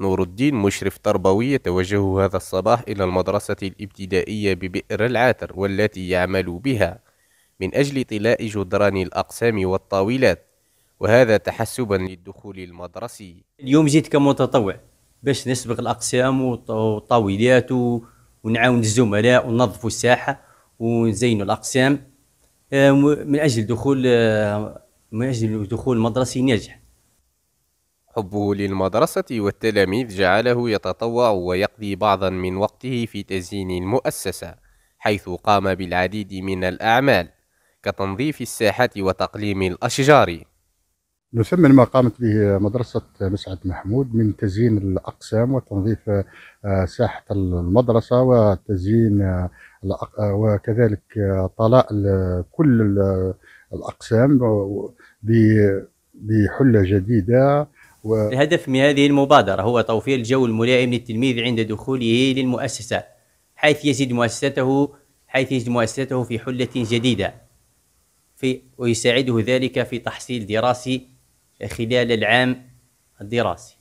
نور الدين مشرف تربوي يتوجه هذا الصباح إلى المدرسة الابتدائية ببئر العاتر والتي يعمل بها من أجل طلاء جدران الأقسام والطاولات وهذا تحسبا للدخول المدرسي اليوم جيت كمتطوع باش نسبق الأقسام والطاولات ونعاون الزملاء وننظفوا الساحة ونزينوا الأقسام آه، من أجل دخول آه، من أجل دخول مدرسي ناجح حبه للمدرسة والتلاميذ جعله يتطوع ويقضي بعضا من وقته في تزيين المؤسسة حيث قام بالعديد من الأعمال كتنظيف الساحات وتقليم الأشجار نثمن ما قامت به مدرسة مسعد محمود من تزيين الأقسام وتنظيف آه، ساحة المدرسة وتزيين آه، وكذلك آه، طلاء كل الأقسام بحلة جديدة و... الهدف من هذه المبادرة هو توفير الجو الملائم للتلميذ عند دخوله للمؤسسة حيث يجد مؤسسته حيث يجد مؤسسته في حلة جديدة في ويساعده ذلك في تحصيل دراسي خلال العام الدراسي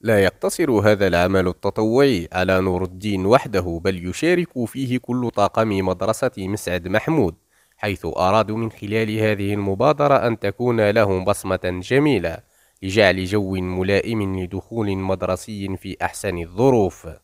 لا يقتصر هذا العمل التطوعي على نور الدين وحده بل يشارك فيه كل طاقم مدرسة مسعد محمود حيث أرادوا من خلال هذه المبادرة أن تكون لهم بصمة جميلة لجعل جو ملائم لدخول مدرسي في أحسن الظروف